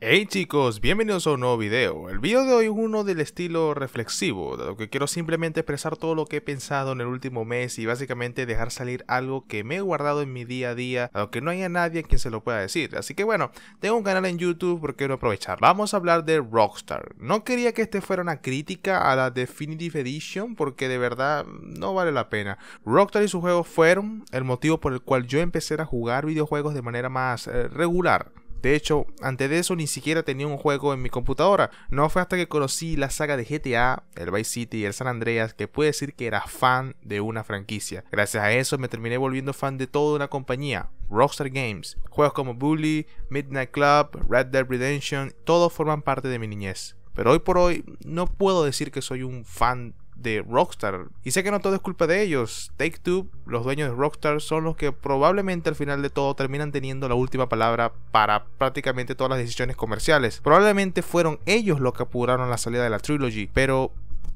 Hey chicos, bienvenidos a un nuevo video. El video de hoy es uno del estilo reflexivo, lo que quiero simplemente expresar todo lo que he pensado en el último mes y básicamente dejar salir algo que me he guardado en mi día a día, aunque que no haya nadie quien se lo pueda decir. Así que bueno, tengo un canal en YouTube porque quiero aprovechar. Vamos a hablar de Rockstar. No quería que este fuera una crítica a la Definitive Edition porque de verdad no vale la pena. Rockstar y sus juegos fueron el motivo por el cual yo empecé a jugar videojuegos de manera más eh, regular de hecho, antes de eso ni siquiera tenía un juego en mi computadora. No fue hasta que conocí la saga de GTA, el Vice City y el San Andreas que pude decir que era fan de una franquicia. Gracias a eso me terminé volviendo fan de toda una compañía, Rockstar Games. Juegos como Bully, Midnight Club, Red Dead Redemption, todos forman parte de mi niñez. Pero hoy por hoy no puedo decir que soy un fan de Rockstar. Y sé que no todo es culpa de ellos. Take Two, los dueños de Rockstar, son los que probablemente al final de todo terminan teniendo la última palabra para prácticamente todas las decisiones comerciales. Probablemente fueron ellos los que apuraron la salida de la trilogy, pero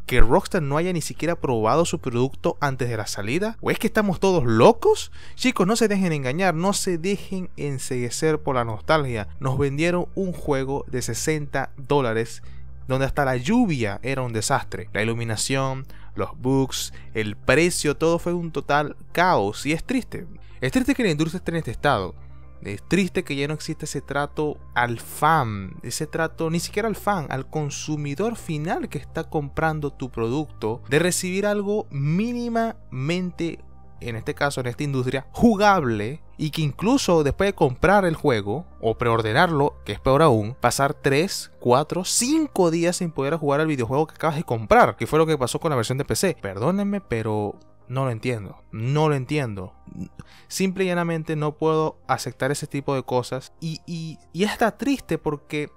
que Rockstar no haya ni siquiera probado su producto antes de la salida? ¿O es que estamos todos locos? Chicos, no se dejen engañar, no se dejen enseguecer por la nostalgia. Nos vendieron un juego de 60 dólares donde hasta la lluvia era un desastre. La iluminación, los bugs, el precio, todo fue un total caos y es triste. Es triste que la industria esté en este estado. Es triste que ya no exista ese trato al fan, ese trato ni siquiera al fan, al consumidor final que está comprando tu producto, de recibir algo mínimamente en este caso en esta industria, jugable y que incluso después de comprar el juego o preordenarlo, que es peor aún, pasar 3, 4, 5 días sin poder jugar al videojuego que acabas de comprar, que fue lo que pasó con la versión de PC. Perdónenme, pero no lo entiendo, no lo entiendo. Simple y llanamente no puedo aceptar ese tipo de cosas y, y, y está triste porque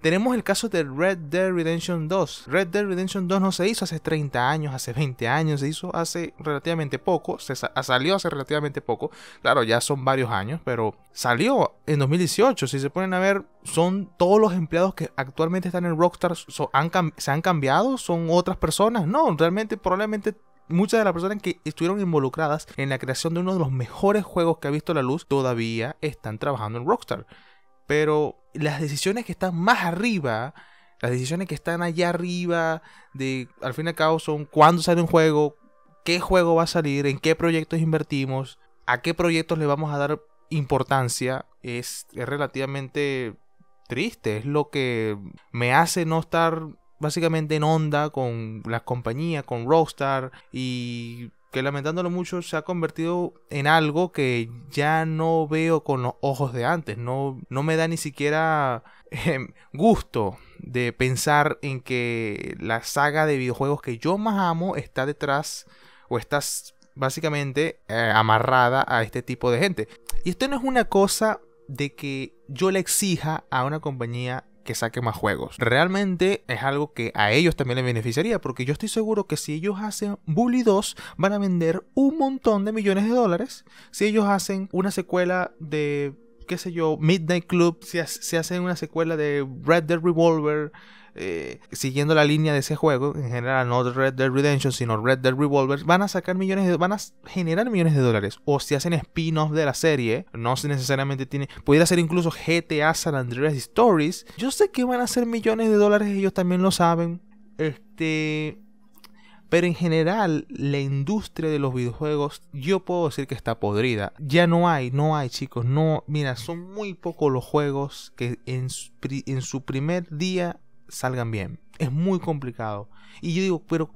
tenemos el caso de Red Dead Redemption 2. Red Dead Redemption 2 no se hizo hace 30 años, hace 20 años, se hizo hace relativamente poco, se salió hace relativamente poco. Claro, ya son varios años, pero salió en 2018. Si se ponen a ver, son todos los empleados que actualmente están en Rockstar, se han cambiado, son otras personas. No, realmente probablemente muchas de las personas que estuvieron involucradas en la creación de uno de los mejores juegos que ha visto la luz todavía están trabajando en Rockstar pero las decisiones que están más arriba, las decisiones que están allá arriba, de al fin y al cabo son cuándo sale un juego, qué juego va a salir, en qué proyectos invertimos, a qué proyectos le vamos a dar importancia, es, es relativamente triste, es lo que me hace no estar básicamente en onda con las compañías, con Rockstar y lamentándolo mucho se ha convertido en algo que ya no veo con los ojos de antes, no, no me da ni siquiera em, gusto de pensar en que la saga de videojuegos que yo más amo está detrás o está básicamente eh, amarrada a este tipo de gente. Y esto no es una cosa de que yo le exija a una compañía que saque más juegos. Realmente es algo que a ellos también les beneficiaría, porque yo estoy seguro que si ellos hacen Bully 2, van a vender un montón de millones de dólares. Si ellos hacen una secuela de qué sé yo, Midnight Club, si, hacen una secuela de Red Dead Revolver, eh, siguiendo la línea de ese juego, en general no Red Dead Redemption, sino Red Dead Revolver, van a sacar millones de van a generar millones de dólares. O si hacen spin-off de la serie, no necesariamente tiene, pudiera ser incluso GTA San Andreas Stories. Yo sé que van a ser millones de dólares, ellos también lo saben. Este, pero en general, la industria de los videojuegos, yo puedo decir que está podrida. Ya no hay, no hay, chicos. No, mira, son muy pocos los juegos que en su primer día salgan bien. Es muy complicado. Y yo digo, pero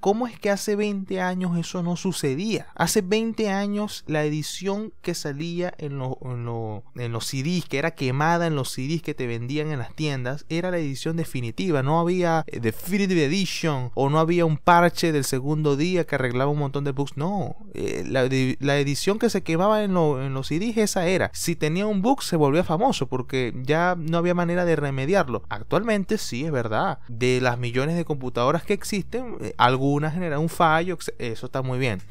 ¿Cómo es que hace 20 años eso no sucedía? Hace 20 años la edición que salía en, en, los CDs, que era quemada en los CDs que te vendían en las tiendas, era la edición definitiva. No había eh, Definitive Edition o no había un parche del segundo día que arreglaba un montón de bugs. No, eh, la, edición que se quemaba en, en los CDs esa era. Si tenía un bug se volvía famoso porque ya no había manera de remediarlo. Actualmente sí, es verdad. De las millones de computadoras que existen, eh, algo una genera un fallo, eso está muy bien.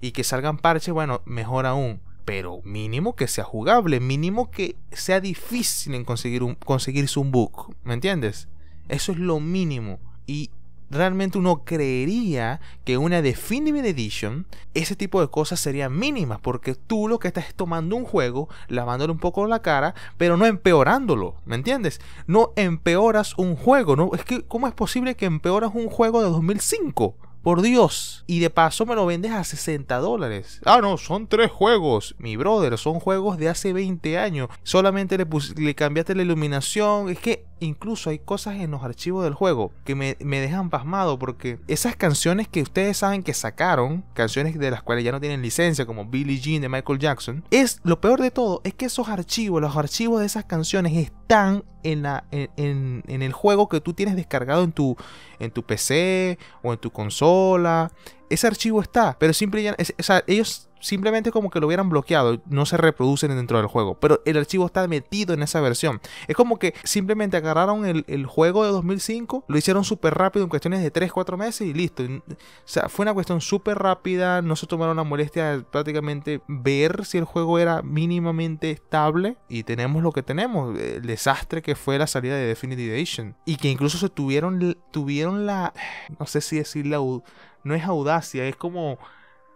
Y que salgan parches, bueno, mejor aún. Pero mínimo que sea jugable, mínimo que sea difícil en conseguir un, conseguirse un bug. ¿Me entiendes? Eso es lo mínimo. Y realmente uno creería que una Definitive Edition, ese tipo de cosas serían mínimas, porque tú lo que estás es tomando un juego, lavándole un poco la cara, pero no empeorándolo, ¿me entiendes? No empeoras un juego, ¿no? Es que, ¿cómo es posible que empeoras un juego de 2005? Por Dios. Y de paso me lo vendes a 60 dólares. Ah, no, son tres juegos. Mi brother, son juegos de hace 20 años. Solamente le, le cambiaste la iluminación. Es que Incluso hay cosas en los archivos del juego que me, dejan pasmado porque esas canciones que ustedes saben que sacaron, canciones de las cuales ya no tienen licencia, como Billie Jean de Michael Jackson, es lo peor de todo, es que esos archivos, los archivos de esas canciones están en, la, en, el juego que tú tienes descargado en tu, en tu PC o en tu consola. Ese archivo está, pero simplemente, o sea, ellos simplemente como que lo hubieran bloqueado, no se reproducen dentro del juego, pero el archivo está metido en esa versión. Es como que simplemente agarraron el, juego de 2005, lo hicieron súper rápido en cuestiones de 3, 4 meses y listo. O sea, fue una cuestión súper rápida, no se tomaron la molestia de prácticamente ver si el juego era mínimamente estable y tenemos lo que tenemos, el desastre que fue la salida de Definitive Edition y que incluso se tuvieron, tuvieron la, no sé si decir la, no es audacia, es como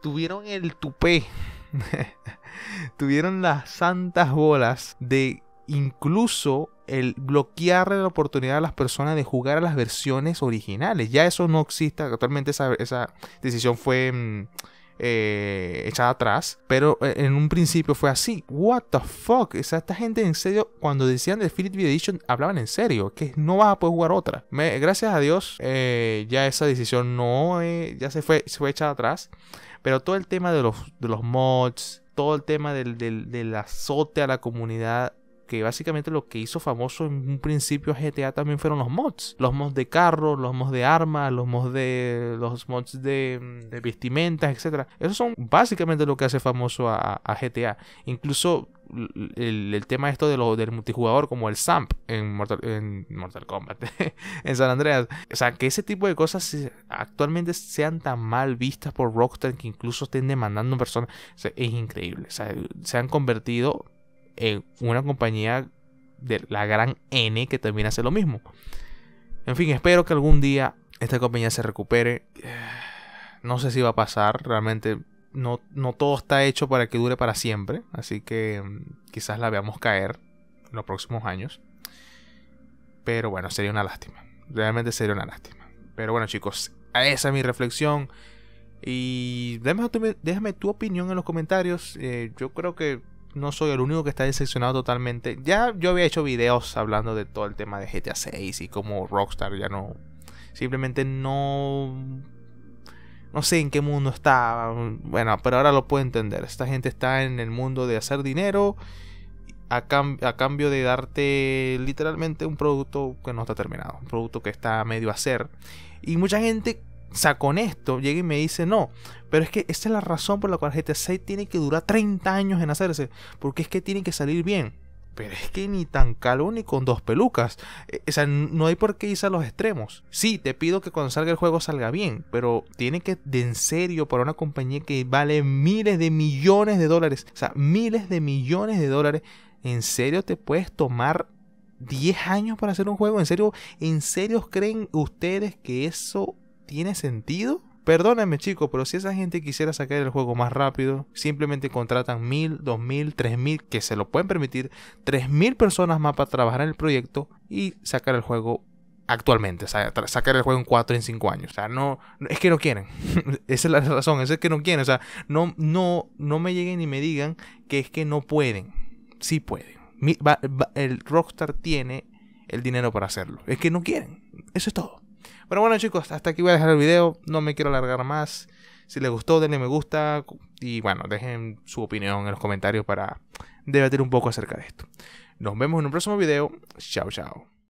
tuvieron el tupé, tuvieron las santas bolas de incluso el bloquear la oportunidad a las personas de jugar a las versiones originales. Ya eso no existe, actualmente esa, esa decisión fue... Mm, eh, echada atrás. Pero eh, en un principio fue así. What the fuck? O sea, esta gente en serio, cuando decían Definitive Edition, hablaban en serio. Que no vas a poder jugar otra. gracias a Dios, eh, ya esa decisión no, eh, ya se fue, se fue echada atrás. Pero todo el tema de los, de los mods, todo el tema del, del, del azote a la comunidad que básicamente lo que hizo famoso en un principio GTA también fueron los mods. Los mods de carro, los mods de armas, los mods de. los mods de, vestimentas, etcétera. Esos son básicamente lo que hace famoso a, GTA. Incluso el, tema esto de lo, del multijugador como el SAMP en Mortal, en Mortal Kombat, en San Andreas. O sea, que ese tipo de cosas actualmente sean tan mal vistas por Rockstar que incluso estén demandando personas, es increíble. O sea, se han convertido una compañía de la gran N que también hace lo mismo. En fin, espero que algún día esta compañía se recupere. No sé si va a pasar, realmente no, no todo está hecho para que dure para siempre, así que mm, quizás la veamos caer en los próximos años. Pero bueno, sería una lástima. Realmente sería una lástima. Pero bueno chicos, esa es mi reflexión. Y déjame tu, déjame tu opinión en los comentarios. Eh, yo creo que no soy el único que está decepcionado totalmente. Ya yo había hecho videos hablando de todo el tema de GTA 6 y como Rockstar ya no. Simplemente no. No sé en qué mundo está. Bueno, pero ahora lo puedo entender. Esta gente está en el mundo de hacer dinero a, a cambio de darte literalmente un producto que no está terminado. Un producto que está medio a hacer. Y mucha gente o sea, con esto llega y me dice, no, pero es que esa es la razón por la cual GTA 6 tiene que durar 30 años en hacerse, porque es que tiene que salir bien. Pero es que ni tan calvo ni con dos pelucas. E, o sea, no hay por qué irse a los extremos. Sí, te pido que cuando salga el juego salga bien, pero tiene que, de en serio, para una compañía que vale miles de millones de dólares, o sea, miles de millones de dólares, ¿en serio te puedes tomar 10 años para hacer un juego? ¿En serio, en serio creen ustedes que eso tiene sentido. Perdónenme chicos, pero si esa gente quisiera sacar el juego más rápido, simplemente contratan mil, dos mil, tres mil, que se lo pueden permitir, tres mil personas más para trabajar en el proyecto y sacar el juego actualmente, o sea, sacar el juego en cuatro en cinco años. O sea, no, es que no quieren. esa es la razón, es que no quieren. O sea, no, no, no me lleguen y me digan que es que no pueden. Sí pueden. el Rockstar tiene el dinero para hacerlo. Es que no quieren. Eso es todo. Pero bueno chicos, hasta aquí voy a dejar el video. No me quiero alargar más. Si les gustó, denle me gusta. Y bueno, dejen su opinión en los comentarios para debatir un poco acerca de esto. Nos vemos en un próximo video. Chao, chao.